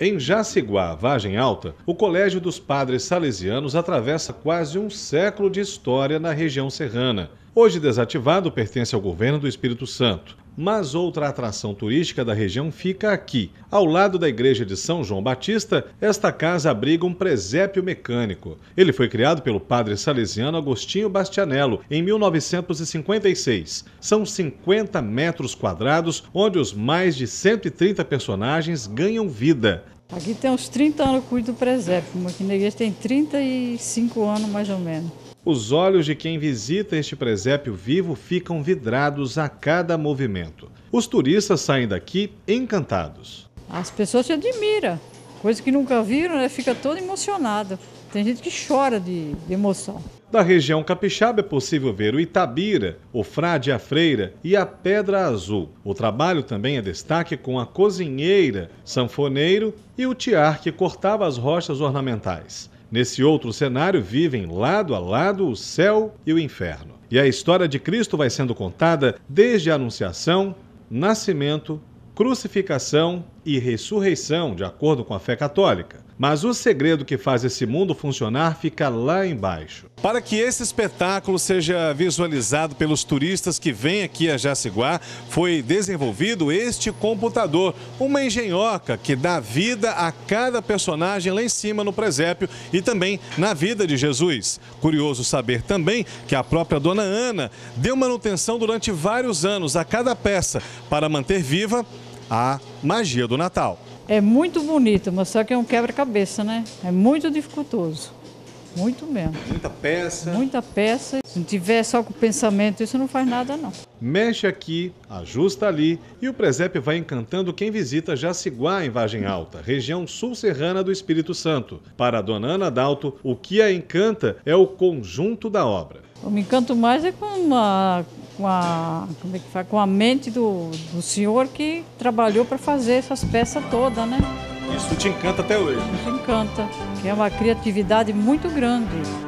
Em Jaciguá, Vargem Alta, o Colégio dos Padres Salesianos atravessa quase um século de história na região serrana. Hoje desativado, pertence ao governo do Espírito Santo mas outra atração turística da região fica aqui. Ao lado da igreja de São João Batista, esta casa abriga um presépio mecânico. Ele foi criado pelo padre salesiano Agostinho Bastianello em 1956. São 50 metros quadrados onde os mais de 130 personagens ganham vida. Aqui tem uns 30 anos que cuido do presépio. Maquineguês tem 35 anos, mais ou menos. Os olhos de quem visita este presépio vivo ficam vidrados a cada movimento. Os turistas saem daqui encantados. As pessoas se admiram. Coisa que nunca viram, né? Fica todo emocionado. Tem gente que chora de, de emoção. Da região capixaba é possível ver o Itabira, o Frade a Freira e a Pedra Azul. O trabalho também é destaque com a cozinheira, sanfoneiro e o tiar que cortava as rochas ornamentais. Nesse outro cenário vivem lado a lado o céu e o inferno. E a história de Cristo vai sendo contada desde a Anunciação, Nascimento, Crucificação e ressurreição, de acordo com a fé católica. Mas o segredo que faz esse mundo funcionar fica lá embaixo. Para que esse espetáculo seja visualizado pelos turistas que vêm aqui a Jaciguá, foi desenvolvido este computador, uma engenhoca que dá vida a cada personagem lá em cima no presépio e também na vida de Jesus. Curioso saber também que a própria dona Ana deu manutenção durante vários anos a cada peça para manter viva a magia do Natal. É muito bonito, mas só que é um quebra-cabeça, né? É muito dificultoso. Muito mesmo. Muita peça. Muita peça. Se não tiver só com pensamento, isso não faz nada, não. Mexe aqui, ajusta ali e o presépio vai encantando quem visita Jaciguá, em Vargem Alta, região sul-serrana do Espírito Santo. Para a dona Ana Dalto, o que a encanta é o conjunto da obra. Eu me encanto mais é com uma com a, como é que fala, com a mente do, do senhor que trabalhou para fazer essas peças todas, né? Isso te encanta até hoje? Isso encanta, que é uma criatividade muito grande.